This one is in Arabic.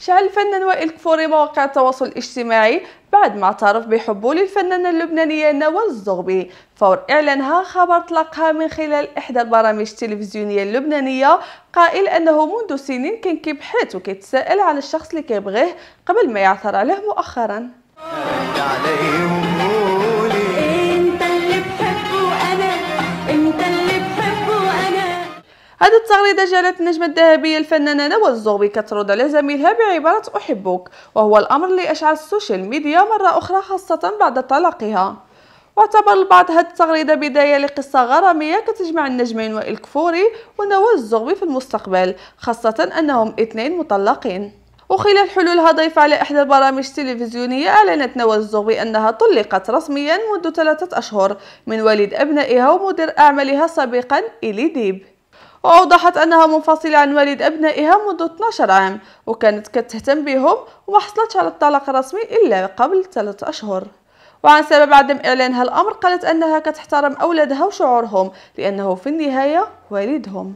شعل الفنان وائل كفوري مواقع التواصل الاجتماعي بعد ما اعترف بحبه للفنانة اللبنانية نوال الزغبي فور إعلانها خبر طلقها من خلال إحدى البرامج التلفزيونية اللبنانية قائل أنه منذ سنين كان كيبحث وكيتساءل على الشخص اللي كيبغيه قبل ما يعثر عليه مؤخرا هذه التغريدة جلت النجمة الذهبية الفنانة نوى الزغبي كترد على زميلها بعبارة أحبك وهو الأمر اللي أشعل السوشيال ميديا مرة أخرى خاصة بعد طلاقها واعتبر البعض هذه التغريدة بداية لقصة غرامية كتجمع النجمين وائل كفوري ونوى الزغبي في المستقبل خاصة أنهم اثنين مطلقين وخلال حلولها ضيف على إحدى البرامج التلفزيونية أعلنت نوى الزغبي أنها طلقت رسميا منذ ثلاثة أشهر من والد أبنائها ومدير أعمالها سابقا إلي ديب وأوضحت أنها منفصلة عن والد أبنائها منذ 12 عام وكانت كتهتم بهم وما حصلتش على الطلاق الرسمي إلا قبل 3 أشهر وعن سبب عدم إعلانها الأمر قالت أنها كتحترم أولادها وشعورهم لأنه في النهاية والدهم